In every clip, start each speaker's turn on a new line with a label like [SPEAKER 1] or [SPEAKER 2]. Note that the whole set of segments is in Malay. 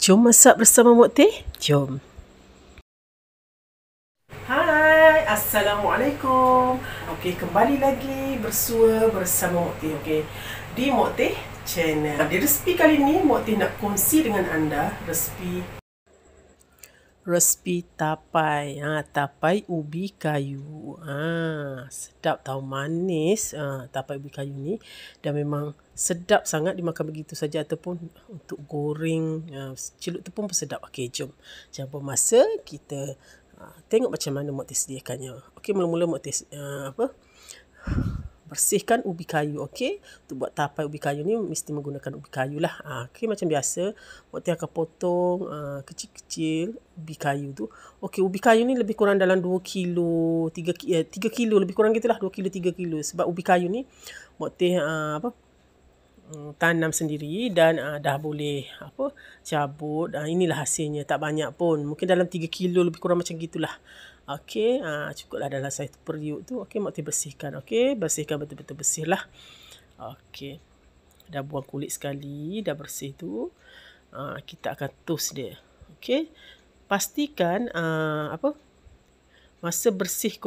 [SPEAKER 1] Jom masak bersama Mokte. Jom. Hai, Assalamualaikum. Okey, kembali lagi bersua bersama Mokte. Okey, di Mokte channel. Di resipi kali ni, Mokte nak kongsi dengan anda resipi resipi tapai. Ha, tapai ubi kayu. Ha, sedap tau manis ha, tapai ubi kayu ni. Dan memang sedap sangat dimakan begitu saja ataupun untuk goreng ha, celup tepung pun sedap. Okey, jom. Jangan buang masa kita ha, tengok macam mana Mokti sediakannya. Okey, mula-mula Mokti ha, apa? bersihkan ubi kayu okey untuk buat tapai ubi kayu ni mesti menggunakan ubi kayu lah ha, okey macam biasa waktu akan potong uh, kecil-kecil ubi kayu tu okey ubi kayu ni lebih kurang dalam 2 kilo 3 eh, kilo lebih kurang gitulah 2 kilo 3 kilo sebab ubi kayu ni waktu uh, ha, apa hmm, tanam sendiri dan uh, dah boleh apa cabut uh, inilah hasilnya tak banyak pun mungkin dalam 3 kilo lebih kurang macam gitulah Okey, ha, cukuplah dalam satu periuk tu. Okey, mak bersihkan. Okey, bersihkan betul-betul bersihlah. Okey. Dah buang kulit sekali, dah bersih tu. Ha, kita akan tus dia. Okey. Pastikan ha, apa? Masa bersih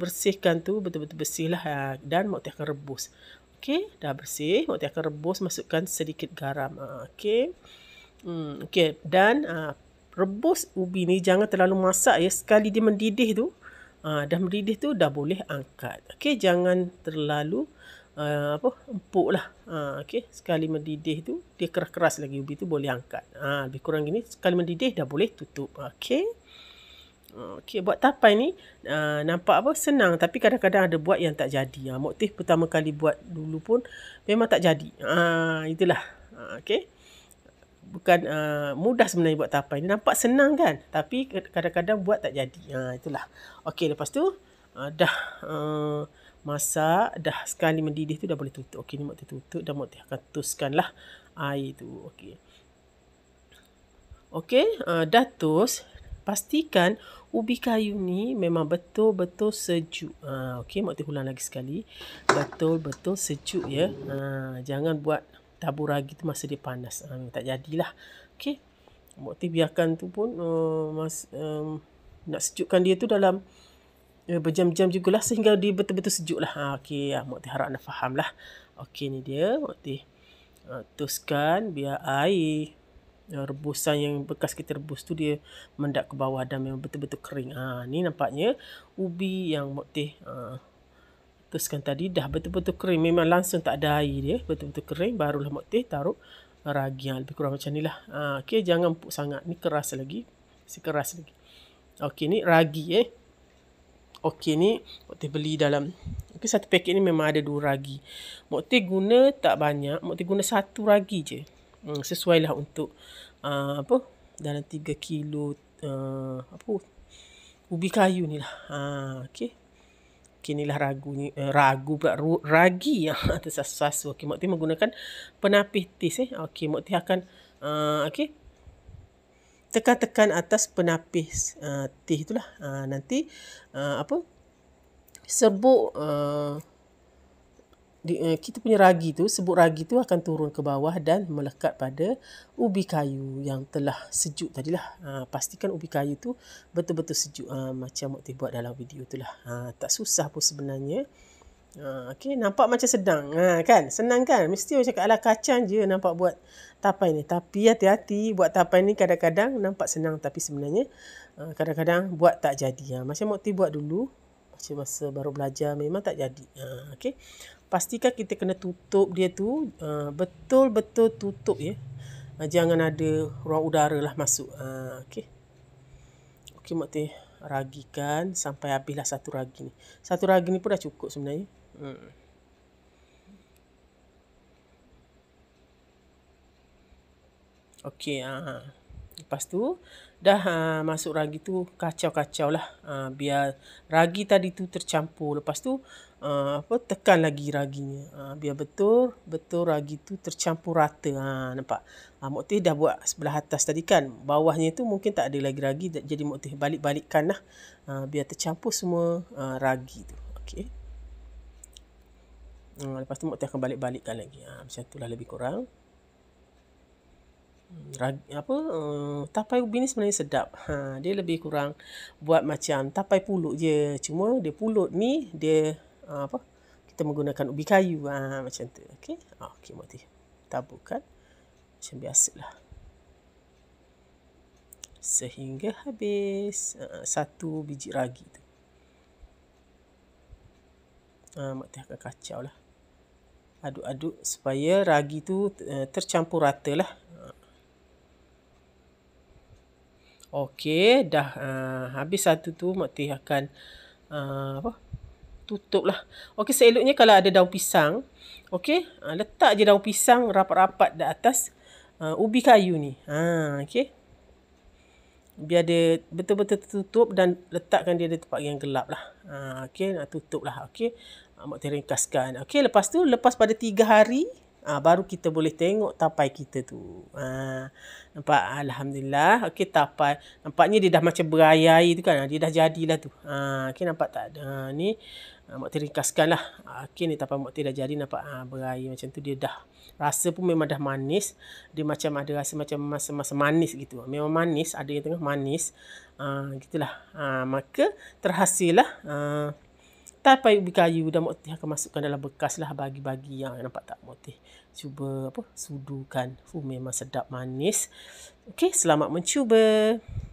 [SPEAKER 1] bersihkan tu betul-betul bersihlah ha, dan mak akan rebus. Okey, dah bersih, mak akan rebus masukkan sedikit garam. Ha, okey. Hmm, okey, dan ha, rebus ubi ni jangan terlalu masak ya sekali dia mendidih tu uh, dah mendidih tu dah boleh angkat okey jangan terlalu uh, apa empuk lah uh, okey sekali mendidih tu dia keras-keras lagi ubi tu boleh angkat uh, lebih kurang gini sekali mendidih dah boleh tutup okey okay buat tapai ni uh, nampak apa senang tapi kadang-kadang ada buat yang tak jadi. Ha, uh, motif pertama kali buat dulu pun memang tak jadi. uh, itulah. Uh, okey bukan uh, mudah sebenarnya buat tapai. Dia nampak senang kan? Tapi kadang-kadang buat tak jadi. Ha, itulah. Okey, lepas tu uh, dah uh, masak. Dah sekali mendidih tu dah boleh tutup. Okey, ni mak tutup. Dah mak akan tuskan lah air tu. Okey. Okey, uh, dah tus. Pastikan ubi kayu ni memang betul-betul sejuk. Ha, okey, mak ulang lagi sekali. Betul-betul sejuk ya. Ha, jangan buat tabur ragi tu masa dia panas ha, tak jadilah okey waktu biarkan tu pun uh, mas, um, nak sejukkan dia tu dalam uh, berjam-jam jugalah sehingga dia betul-betul sejuklah ha okey ya ah, waktu harap anda fahamlah okey ni dia waktu uh, tuskan biar air eh, rebusan yang bekas kita rebus tu dia mendak ke bawah dan memang betul-betul kering. Ha, ni nampaknya ubi yang motif ha, teruskan tadi dah betul-betul kering memang langsung tak ada air dia betul-betul kering baru lemak teh taruh ragian lebih kurang macam ni lah ha, ok jangan empuk sangat ni keras lagi si keras lagi ok ni ragi eh ok ni mokte beli dalam ok satu paket ni memang ada dua ragi mokte guna tak banyak mokte guna satu ragi je hmm, sesuailah untuk uh, apa dalam tiga kilo uh, apa ubi kayu ni lah ha, uh, ok Kini lah ragu ni uh, eh, ragu pula ru, ragi yang tersasas okey mak menggunakan penapis tis eh okey mak akan uh, okey tekan-tekan atas penapis uh, eh, tih itulah uh, nanti uh, apa serbuk uh, Eh, kita punya ragi tu sebut ragi tu akan turun ke bawah dan melekat pada ubi kayu yang telah sejuk tadilah ha, pastikan ubi kayu tu betul-betul sejuk ha, macam waktu buat dalam video tu lah ha, tak susah pun sebenarnya ha, okay, nampak macam sedang ha, kan senang kan mesti macam ala kacang je nampak buat tapai ni tapi hati-hati buat tapai ni kadang-kadang nampak senang tapi sebenarnya kadang-kadang buat tak jadi ha, macam waktu buat dulu macam masa baru belajar memang tak jadi. Ha, okay. Pastikan kita kena tutup dia tu ha, betul-betul tutup ya. Ha, jangan ada ruang udara lah masuk. Ha, okay. Okay, mak teh ragikan sampai habislah satu ragi ni. Satu ragi ni pun dah cukup sebenarnya. Hmm. Okey, Lepas tu dah ha, masuk ragi tu kacau-kacau lah. Ha, biar ragi tadi tu tercampur. Lepas tu ha, apa tekan lagi raginya. Ha, biar betul-betul ragi tu tercampur rata. Ha, nampak? Ha, Moktih dah buat sebelah atas tadi kan. Bawahnya tu mungkin tak ada lagi ragi. Jadi Moktih balik-balikkan lah. Ha, biar tercampur semua ha, ragi tu. Okey. Ha, lepas tu Moktih akan balik-balikkan lagi. Ha, macam tu lah lebih kurang rag, apa uh, tapai ubi ni sebenarnya sedap. Ha, dia lebih kurang buat macam tapai pulut je. Cuma dia pulut ni dia uh, apa? Kita menggunakan ubi kayu ha, macam tu. Okey. Oh, Okey mati. Tabukan macam biasalah. Sehingga habis uh, satu biji ragi tu. Ha, uh, mati akan kacau lah. Aduk-aduk supaya ragi tu uh, tercampur rata lah. Uh, ha. Okey, dah uh, habis satu tu Mati akan uh, apa? Tutup lah. Okey, seeloknya kalau ada daun pisang. Okey, uh, letak je daun pisang rapat-rapat di atas uh, ubi kayu ni. Ha, okey. Biar dia betul-betul tertutup dan letakkan dia di tempat yang gelap lah. Ha, okey, nak tutup lah. Okey, uh, mak teringkaskan. Okey, lepas tu, lepas pada tiga hari ha, baru kita boleh tengok tapai kita tu. Ha, nampak? Alhamdulillah. Okey, tapai. Nampaknya dia dah macam berayai tu kan. Ah, dia dah jadilah tu. Ha, Okey, nampak tak? Ha, ni, ha, Mokti ringkaskan lah. Ha, Okey, ni tapai Mokti dah jadi. Nampak ha, berayai macam tu. Dia dah rasa pun memang dah manis. Dia macam ada rasa macam masa-masa manis gitu. Memang manis. Ada yang tengah manis. Ha, gitulah. Ha, maka terhasil lah. Ha, tapai ubi kayu dan motih akan masukkan dalam bekas lah bagi-bagi yang nampak tak motih. Cuba apa sudukan. Fuh memang sedap manis. Okey, selamat mencuba.